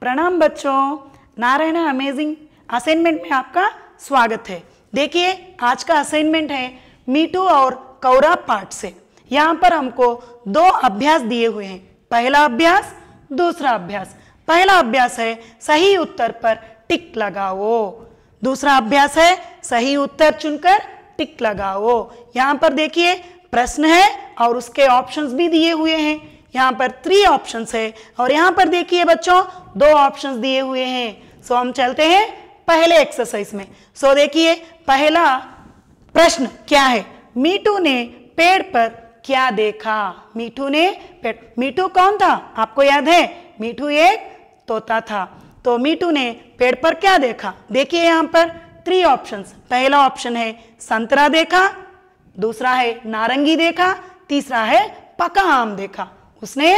प्रणाम बच्चों Narayana amazing assignment में आपका स्वागत है देखिए आज का असाइनमेंट है मीटू और कौरा पाठ से यहाँ पर हमको दो अभ्यास दिए हुए हैं पहला अभ्यास दूसरा अभ्यास पहला अभ्यास है सही उत्तर पर टिक लगाओ दूसरा अभ्यास है सही उत्तर चुनकर टिक लगाओ यहाँ पर देखिए प्रश्न है और उसके ऑप्शंस भी दिए हुए हैं यहाँ पर थ्री ऑप्शन है और यहाँ पर देखिए बच्चों दो ऑप्शन दिए हुए हैं सो हम चलते हैं पहले एक्सरसाइज में सो देखिए पहला प्रश्न क्या है मीटू ने पेड़ पर क्या देखा मीठू ने पेड़ मीठू कौन था आपको याद है मीठू एक तोता था तो मीठू ने पेड़ पर क्या देखा देखिए यहाँ पर थ्री ऑप्शंस पहला ऑप्शन है संतरा देखा दूसरा है नारंगी देखा तीसरा है पका आम देखा उसने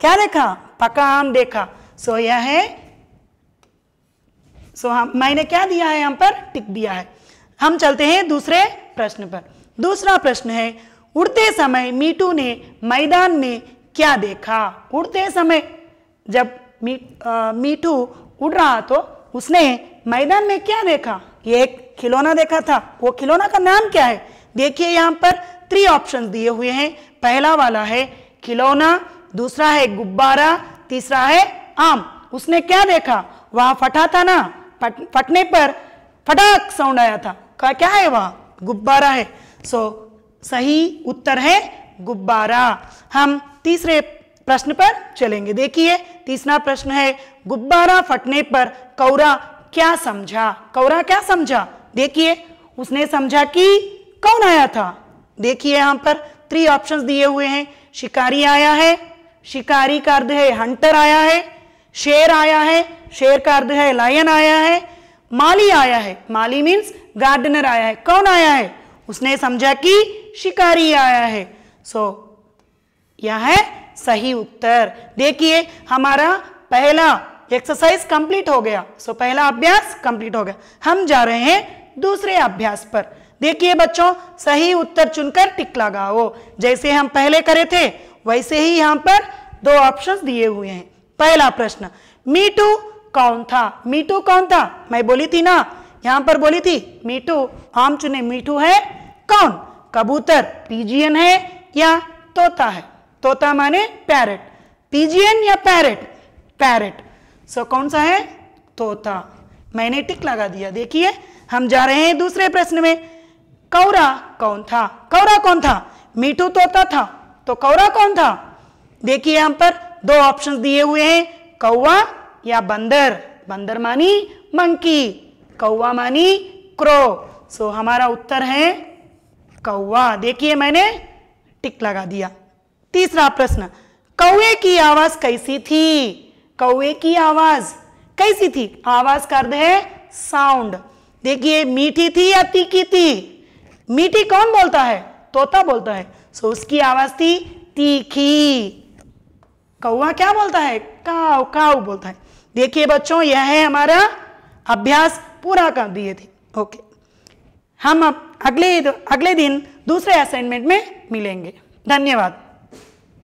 क्या देखा पका आम देखा सो यह है सो हम मैंने क्या दिया है यहां पर टिक दिया है हम चलते हैं दूसरे प्रश्न पर दूसरा प्रश्न है उड़ते समय मीटू ने मैदान में क्या देखा उड़ते समय जब मी, आ, मीटू उड़ रहा तो उसने मैदान में क्या देखा ये एक खिलौना देखा था वो खिलौना का नाम क्या है देखिए यहाँ पर थ्री ऑप्शन दिए हुए हैं पहला वाला है खिलौना दूसरा है गुब्बारा तीसरा है आम उसने क्या देखा वहां फटा था ना फट, फटने पर फटाक साउंड आया था क्या क्या है वहां गुब्बारा है सो so, सही उत्तर है गुब्बारा हम तीसरे प्रश्न पर चलेंगे देखिए तीसरा प्रश्न है गुब्बारा फटने पर कौरा क्या समझा कौरा क्या समझा देखिए उसने समझा कि कौन आया था देखिए यहां पर थ्री ऑप्शंस दिए हुए हैं शिकारी आया है शिकारी का अर्थ है हंटर आया है शेर आया है शेर का अर्थ है लायन आया है माली आया है माली मीन्स गार्डनर आया है कौन आया है उसने समझा कि शिकारी आया है सो so, यह है सही उत्तर देखिए हमारा पहला एक्सरसाइज कंप्लीट हो गया सो so, पहला अभ्यास कंप्लीट हो गया हम जा रहे हैं दूसरे अभ्यास पर देखिए बच्चों सही उत्तर चुनकर टिक लगाओ जैसे हम पहले करे थे वैसे ही यहाँ पर दो ऑप्शंस दिए हुए हैं पहला प्रश्न मीटू कौन था मीटू कौन था मैं बोली थी ना यहाँ पर बोली थी मीटू हम चुने मीटू है कौन कबूतर पीजियन है या तोता है तोता माने पैरेट पीजियन या पैरेट पैरेट सो कौन सा है तोता मैंने टिक लगा दिया देखिए हम जा रहे हैं दूसरे प्रश्न में कौरा कौन था कौरा कौन था मीठू तोता तो था तो कौरा कौन था देखिए यहां पर दो ऑप्शन दिए हुए हैं कौवा या बंदर बंदर मानी मंकी कौवा मानी क्रो सो हमारा उत्तर है कौवा देखिए मैंने टिक लगा दिया तीसरा प्रश्न कौए की आवाज कैसी थी कौए की आवाज कैसी थी आवाज का अर्थ है साउंड देखिए मीठी थी या तीखी थी मीठी कौन बोलता है तोता बोलता है सो उसकी आवाज थी तीखी कौआ क्या बोलता है काउ काउ बोलता है देखिए बच्चों यह है हमारा अभ्यास पूरा कर दिए थे ओके हम अब अगले अगले दिन दूसरे असाइनमेंट में मिलेंगे धन्यवाद